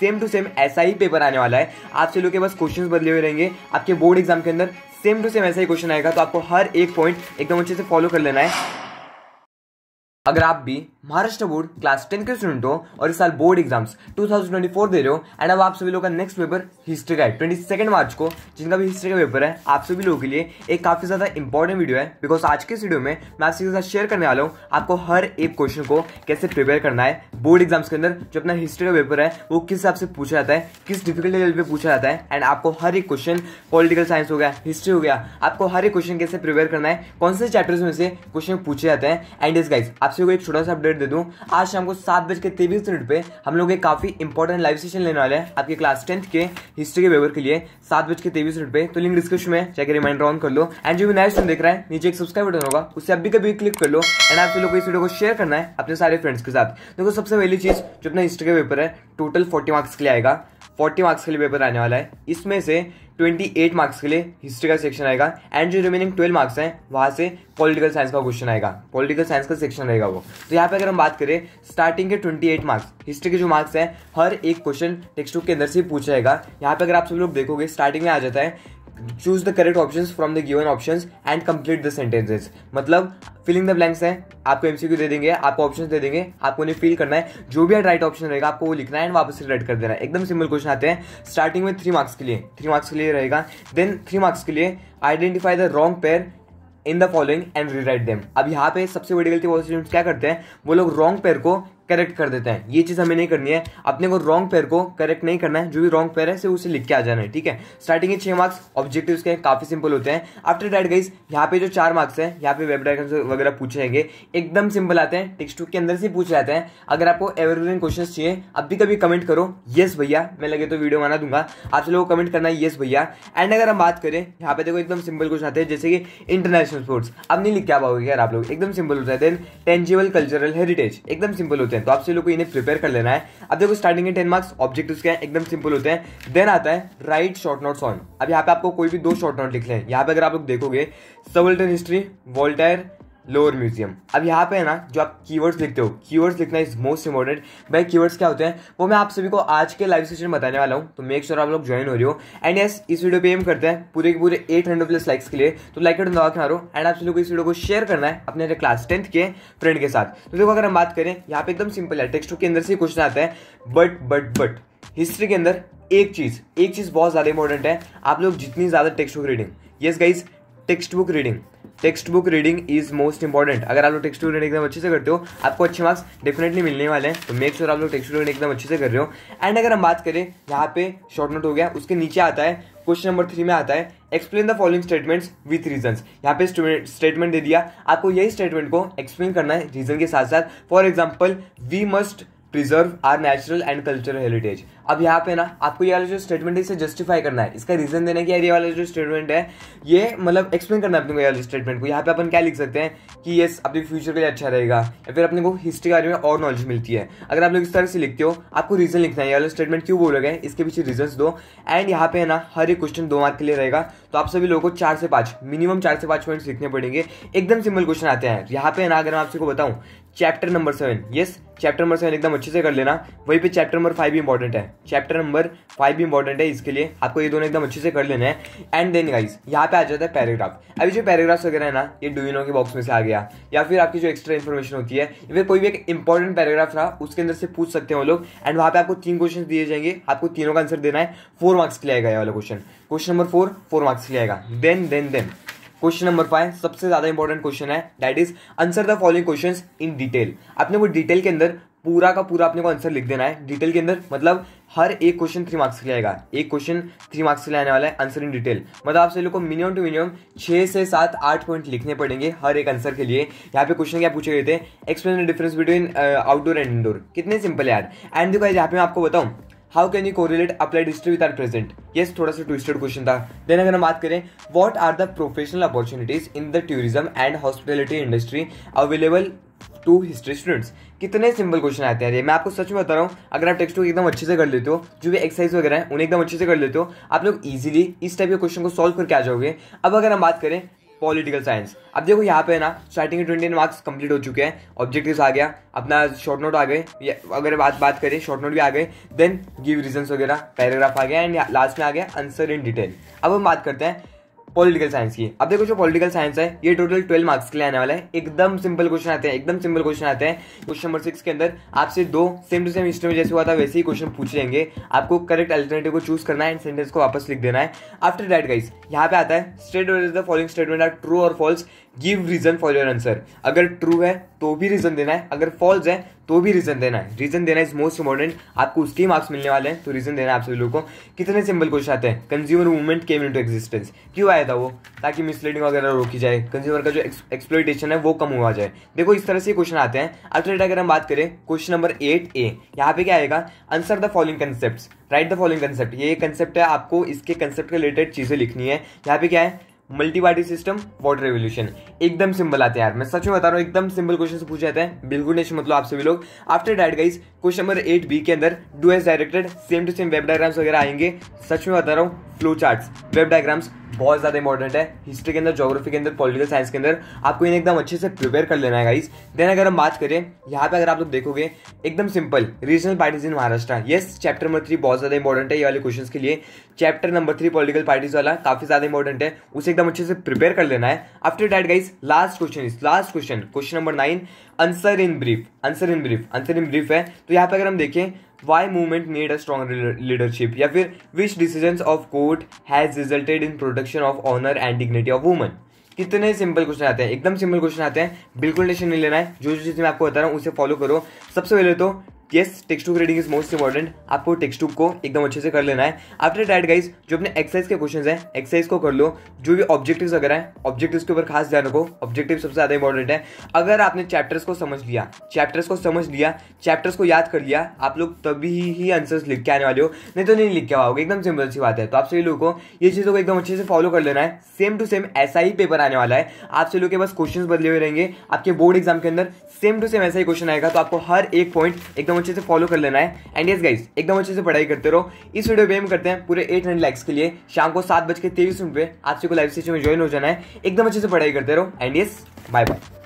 same to same ऐसा ही paper आने वाला है आपसे लोग के बस क्वेश्चंस बदले हुए रहेंगे आपके बोर्ड एग्जाम के अंदर सेम टू सेम ऐसा ही क्वेश्चन आएगा तो आपको हर एक पॉइंट एकदम अच्छे से फॉलो कर लेना है अगर आप भी महाराष्ट्र बोर्ड क्लास टेन के स्टूडेंट हो और इस साल बोर्ड एग्जाम्स 2024 दे रहे हो एंड अब आप सभी लोगों का नेक्स्ट पेपर हिस्ट्री का है ट्वेंटी सेकेंड मार्च को जिनका भी हिस्ट्री का पेपर है आप सभी लोगों के लिए एक काफी ज्यादा इंपॉर्टेंट वीडियो है बिकॉज आज के वीडियो में मैं आप सभी साथ शेयर करने वाला हूँ आपको हर एक क्वेश्चन को कैसे प्रिपेयर करना है बोर्ड एग्जाम्स के अंदर जो अपना हिस्ट्री का पेपर है वो किस हिसाब से पूछा जाता है किस डिफिकल्टी लेवल पर पूछा जाता है एंड आपको हर एक क्वेश्चन पॉलिटिकल साइंस हो गया हिस्ट्री हो गया आपको हर एक क्वेश्चन कैसे प्रिपेयर करना है कौन से चैप्टर्स में से क्वेश्चन पूछे जाते हैं एंड इस गाइज आप सभी को एक छोटा सा अपडेट दे दूँ आज शाम को सात बज के तेईस मिनट पर हम लोग एक काफ़ी इंपॉर्टेंट लाइव सेशन लेने वाले हैं आपके क्लास टेंथ के हिस्ट्री के वेबर के लिए सात बज के तेईस मिनट पर तो लिंक डिस्क्रिप्शन में जाकर रिमाइंडर ऑन कर लो एंड जो भी नया स्टूडेंट देख रहा है नीचे एक सब्सक्राइब बटन होगा उससे अभी कभी क्लिक कर लो एंड आप लोग को इस वीडियो को शेयर करना है अपने सारे फ्रेंड्स के साथ देखो सबसे पहली चीज़ जो अपना हिस्ट्री का पेपर है टोटल फोर्टी मार्क्स के लिए आएगा फोर्टी मार्क्स के लिए पेपर आने वाला है इसमें से ट्वेंटी एट मार्क्स के लिए हिस्ट्री का सेक्शन आएगा एंड जो रिमेनिंग ट्वेल्व मार्क्स हैं वहाँ से पॉलिटिकल साइंस का क्वेश्चन आएगा पॉलिटिकल साइंस का सेक्शन रहेगा वो तो यहाँ पे अगर हम बात करें स्टार्टिंग के ट्वेंटी एट मार्क्स हिस्ट्री के जो मार्क्स हैं हर एक क्वेश्चन टेक्स्ट बुक के अंदर से पूछा जाएगा यहाँ पे अगर आप सब लोग देखोगे स्टार्टिंग में आ जाता है choose the correct option from the given option and complete the sentences मतलब फिलिंग द ब्लैंक्स है आपको एमसीक्यू दे देंगे आपको ऑप्शन दे देंगे आपको उन्हें फिल करना है जो भी राइट ऑप्शन रहेगा आपको वो लिखना है एंड वापस रिलेट कर देना है एकदम सिंपल क्वेश्चन आते हैं स्टार्टिंग में थ्री मार्क्स के लिए थ्री मार्क्स के लिए रहेगा देन थ्री मार्क्स के लिए identify the wrong pair in the following and rewrite them अब यहाँ पे सबसे बड़ी गलती वो स्टूडेंट्स क्या करते हैं वो लोग रॉन्ग पेयर को करेक्ट कर देते हैं ये चीज़ हमें नहीं करनी है अपने को रॉन्ग पेयर को करेक्ट नहीं करना है जो भी रॉन्ग पेयर है उसे लिख के आ जाना है ठीक है स्टार्टिंग के छह मार्क्स ऑब्जेक्टिव्स के काफ़ी सिंपल होते हैं आफ्टर डेट गाइज यहाँ पे जो चार मार्क्स है यहाँ पे वेब डायग्राम वगैरह पूछे जाएंगे एकदम सिंपल आते हैं टेक्स्ट बुक के अंदर से पूछ जाते हैं अगर आपको एवरग्रीन क्वेश्चन चाहिए अब भी कभी कमेंट करो येस भैया मैं लगे तो वीडियो बना दूंगा आप लोगों को कमेंट करना है येस भैया एंड अगर हम बात करें यहाँ पे देखो एकदम सिंपल क्वेश्चन आते हैं जैसे कि इंटरनेशनल स्पोर्ट्स अब नहीं लिख के आ पाओगे यार आप लोग एकदम सिंपल होता है देन टेंजिबल कल्चरल हेरिटेज एकदम सिंपल होता है होते हैं तो आप सभी लोग को इन्हें प्रिपेयर कर लेना है अब देखो स्टार्टिंग के टेन मार्क्स ऑब्जेक्टिव क्या एकदम सिंपल होते हैं देन आता है राइट शॉर्ट नोट ऑन अब यहाँ पे आपको कोई भी दो शॉर्ट नोट लिख लें यहाँ पे अगर आप लोग देखोगे सवर्ल्टन हिस्ट्री वोल्टायर लोअर म्यूजियम अब यहाँ पे है ना जो आप कीवर्ड्स लिखते हो कीवर्ड्स लिखना इज मोस्ट इंपॉर्टेंट भाई कीवर्ड्स क्या होते हैं वो मैं आप सभी को आज के लाइव सेशन बताने वाला हूँ तो मेक श्योर sure आप लोग ज्वाइन हो रहे हो एंड यस इस वीडियो पे एम करते हैं पूरे के पूरे 800 प्लस लाइक्स के लिए तो लाइक बटन दबा रो एंड आप सभी को इस वीडियो को शेयर करना है अपने क्लास टेंथ के फ्रेंड के साथ तो देखो अगर हम बात करें यहाँ पे एकदम सिंपल है टेक्स्ट बुक के अंदर से क्वेश्चन आता है बट बट बट हिस्ट्री के अंदर एक चीज़ एक चीज़ बहुत ज़्यादा इंपॉर्टेंट है आप लोग जितनी ज़्यादा textbook reading yes guys textbook reading textbook reading is most important अगर आप लोग टेक्स्ट बुक रीडिंग एकदम अच्छे से करते हो आपको अच्छे मार्क्स डेफिनेटली मिलने वाले हैं तो मेक श्योर आप लोग टेक्स्ट बुक रीडिंग एकदम अच्छे से कर रहे हो एंड अगर हम बात करें यहाँ पे शॉर्ट नोट हो गया उसके नीचे आता है क्वेश्चन नंबर थ्री में आता है explain the following statements with reason यहाँ पे स्टेटमेंट दे दिया आपको यही स्टेटमेंट को एक्सप्लेन करना है रीजन के साथ साथ for example we must preserve our natural and cultural heritage अब यहाँ पे ना आपको ये वाला जो स्टेटमेंट है इसे जस्टिफाई करना है इसका रीजन देना है कि ये वाला जो स्टेटमेंट है ये मतलब एक्सप्लेन करना है अपने को ये वाले स्टेटमेंट को यहाँ पे अपन क्या लिख सकते हैं कि ये अपने फ्यूचर के लिए अच्छा रहेगा या फिर अपने को हिस्ट्री के बारे में और नॉलेज मिलती है अगर आप लोग इस तरह से लिखते हो आपको रीजन लिखना है ये वाला स्टेटमेंट क्यों रहे हैं इसके पीछे रीजन दो एंड यहाँ पे ना हर एक क्वेश्चन दो मार्क के लिए रहेगा तो आप सभी लोगों को चार से पाँच मिनिमम चार से पाँच पॉइंट्स लिखने पड़ेंगे एकदम सिंपल क्वेश्चन आते हैं यहाँ पे ना अगर मैं आपसे को बताऊँ chapter number seven yes chapter number seven एकदम अच्छे से कर लेना वहीं पे चैप्टर नंबर फाइव भी इंपॉर्टेंट है चैप्टर नंबर फाइव भी इंपॉर्टेंट है इसके लिए आपको ये दोनों एकदम अच्छे से कर लेना है एंड देन गाइज यहाँ पे आ जाता है पैराग्राफ अभी जो पैराग्राफ्स वगैरह है ना ये डुविनो के बॉक्स में से आ गया या फिर आपकी जो एक्स्ट्रा इन्फॉर्मेशन होती है या फिर कोई भी एक इंपॉर्टेंट पैराग्राफ रहा उसके अंदर से पूछ सकते हैं वो लोग एंड वहाँ पे आपको तीन क्वेश्चन दिए जाएंगे आपको तीनों का आंसर देना है फोर मार्क्स के लिए आएगा ये वाला question question number four four marks के लिए आएगा then then then question number five सबसे ज्यादा इंपॉर्टेंट क्वेश्चन है that is answer the following question in detail आपने वो डिटेल के अंदर पूरा का पूरा अपने को आंसर लिख देना है डिटेल के अंदर मतलब हर एक क्वेश्चन थ्री मार्क्स के लिए आएगा एक क्वेश्चन थ्री मार्क्स के लिए आने वाला है आंसर इन डिटेल मतलब आप सभी लोग को मिनिमम टू मिनिमम छः से सात आठ पॉइंट लिखने पड़ेंगे हर एक आंसर के लिए यहाँ पे क्वेश्चन क्या पूछे गए थे explain the difference between outdoor and indoor कितने सिंपल है यार एंड देखो यहाँ पे मैं आपको बताऊँ how can you correlate applied history with our present yes थोड़ा सा ट्विस्टेड क्वेश्चन था देन अगर हम बात करें what are the professional opportunities in the tourism and hospitality industry available to history students कितने सिंपल क्वेश्चन आते हैं मैं आपको सच में बता रहा हूँ अगर आप टेक्स्ट बुक एकदम अच्छे से कर लेते हो जो भी एक्सरसाइज वगैरह है उन्हें एकदम अच्छे से कर लेते हो आप लोग ईजिली इस टाइप के क्वेश्चन को सॉल्व करके आ जाओगे अब अगर हम बात करें पॉलिटिकल साइंस अब देखो यहाँ पे ना स्टार्टिंग के ट्वेंटी मार्क्स कंप्लीट हो चुके हैं ऑब्जेक्टिव्स आ गया अपना शॉर्ट नोट आ गए अगर बात बात करें शॉर्ट नोट भी आ गए देन गिव रीजंस वगैरह पैराग्राफ आ गया एंड लास्ट में आ गया आंसर इन डिटेल अब हम बात करते हैं पॉलिटिकल साइंस की अब देखो जो पॉलिटिकल साइंस है ये टोटल ट्वेल्व मार्क्स के लिए आने वाला है एकदम सिंपल क्वेश्चन आते हैं एकदम सिंपल क्वेश्चन आते हैं क्वेश्चन नंबर सिक्स के अंदर आपसे दो सेम टू सेम हिस्ट्री में जैसे हुआ था वैसे ही क्वेश्चन पूछ लेंगे आपको करेक्ट अल्टरनेटिव को चूज करना है एंड सेंटेंस को वापस लिख देना है आफ्टर दैट गाइस यहाँ पे आता है state the following statement are true और false give reason for your answer अगर ट्रू है तो भी रीजन देना है अगर फॉल्स है तो भी रीज़न देना है रीज़न देना इज मोस्ट इंपॉर्टेंट आपको उसके मार्क्स मिलने वाले हैं तो रीज़न देना है आप सभी लोगों को कितने सिंपल क्वेश्चन आते हैं consumer movement came into existence क्यों आया था वो ताकि मिसलीडिंग वगैरह रोकी जाए कंज्यूमर का जो एक्सप्लोइटेशन है वो कम हुआ जाए देखो इस तरह से क्वेश्चन आते हैं अल्टरनेट अगर हम बात करें क्वेश्चन नंबर एट ए यहाँ पे क्या आएगा answer the following concept write the following concept ये कंसेप्ट है आपको इसके कंसेप्ट के रिलेटेड चीज़ें लिखनी है यहाँ पे क्या है multi party system water revolution एकदम सिंपल आते हैं यार मैं सच में बता रहा हूँ एकदम सिंपल क्वेश्चन से पूछे जाते हैं बिल्कुल नहीं मतलब आप सभी लोग after that guys question number eight B के अंदर do as directed same to same web diagrams वगैरह आएंगे सच में बता रहा हूँ फ्लो चार्ट्स वेब डायग्राम्स बहुत ज़्यादा इंपॉर्टेंट है हिस्ट्री के अंदर ज्योग्राफी के अंदर पॉलिटिकल साइंस के अंदर आपको इन्हें एकदम अच्छे से प्रिपेयर कर लेना है गाइस देन अगर हम बात करें यहाँ पे अगर आप लोग देखोगे एकदम simple regional parties in Maharashtra yes chapter number three बहुत ज़्यादा इंपॉर्टेंट है ये वाले क्वेश्चन के लिए chapter number three political parties वाला काफ़ी ज़्यादा इंपॉर्टेंट है उसे एकदम अच्छे से प्रिपेयर कर लेना है after that guys last question is last question question number nine answer in brief answer in brief answer in brief है तो यहाँ पे अगर हम देखें why movement made a strong leadership या फिर which decision of court has resulted in protection of honour and dignity of woman कितने सिंपल क्वेश्चन आते हैं एकदम सिंपल क्वेश्चन आते हैं बिल्कुल टेंशन नहीं लेना है जो जो चीज़ मैं आपको बता रहा हूँ उसे फॉलो करो सबसे पहले तो yes textbook reading is most important आपको टेक्स्ट बुक को एकदम अच्छे से कर लेना है आफ्टर डैट गाइज जो अपने एक्सरसाइज के क्वेश्चन हैं एक्सरसाइज को कर लो जो भी ऑब्जेक्टिव वगैरह हैं ऑब्जेक्टिव के ऊपर खास ध्यान रखो ऑब्जेक्टिव सबसे ज़्यादा इंपॉर्टेंट है अगर आपने चैप्टर्स को समझ लिया चैप्टर्स को समझ लिया चैप्टर्स को याद कर लिया आप लोग तभी ही आंसर्स लिख के आने वाले हो नहीं तो नहीं लिख के आओगे एकदम सिंपल सी बात है तो आप सभी लोगों को ये चीज़ों को एकदम अच्छे से फॉलो कर लेना है सेम टू सेम ऐसा ही पेपर आने वाला है आप सभी लोग के बस क्वेश्चन बदले हुए रहेंगे आपके बोर्ड एग्जाम के अंदर सेम टू सेम ऐसा ही क्वेश्चन आएगा तो आपको हर एक पॉइंट एकदम एकदम अच्छे से फॉलो कर लेना है एंड यस गाइस एकदम अच्छे से पढ़ाई करते रहो इस वीडियो पे हम करते हैं पूरे एट हंड्रेड लाइक्स के लिए शाम को सात बज के तेईस मिनट पर आपसे को लाइव सेशन में ज्वाइन हो जाना है एकदम अच्छे से पढ़ाई करते रहो एंड यस बाय बाय